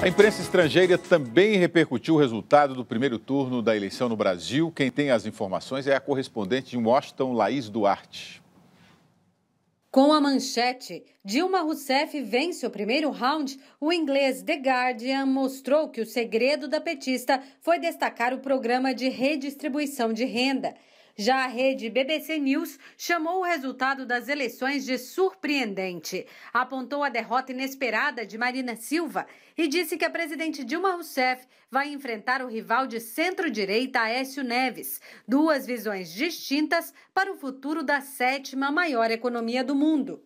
A imprensa estrangeira também repercutiu o resultado do primeiro turno da eleição no Brasil. Quem tem as informações é a correspondente de Washington, Laís Duarte. Com a manchete, Dilma Rousseff vence o primeiro round, o inglês The Guardian mostrou que o segredo da petista foi destacar o programa de redistribuição de renda. Já a rede BBC News chamou o resultado das eleições de surpreendente. Apontou a derrota inesperada de Marina Silva e disse que a presidente Dilma Rousseff vai enfrentar o rival de centro-direita Aécio Neves. Duas visões distintas para o futuro da sétima maior economia do mundo.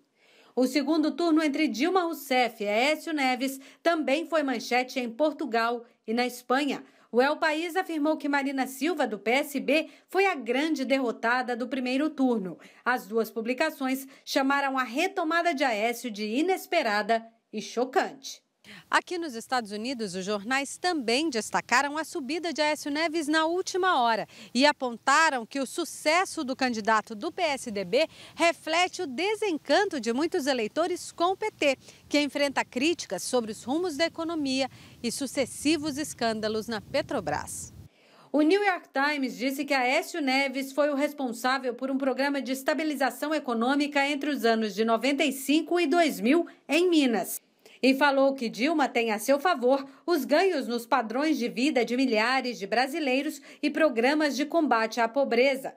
O segundo turno entre Dilma Rousseff e Aécio Neves também foi manchete em Portugal e na Espanha. O El País afirmou que Marina Silva, do PSB, foi a grande derrotada do primeiro turno. As duas publicações chamaram a retomada de Aécio de inesperada e chocante. Aqui nos Estados Unidos, os jornais também destacaram a subida de Aécio Neves na última hora e apontaram que o sucesso do candidato do PSDB reflete o desencanto de muitos eleitores com o PT, que enfrenta críticas sobre os rumos da economia e sucessivos escândalos na Petrobras. O New York Times disse que Aécio Neves foi o responsável por um programa de estabilização econômica entre os anos de 95 e 2000 em Minas e falou que Dilma tem a seu favor os ganhos nos padrões de vida de milhares de brasileiros e programas de combate à pobreza.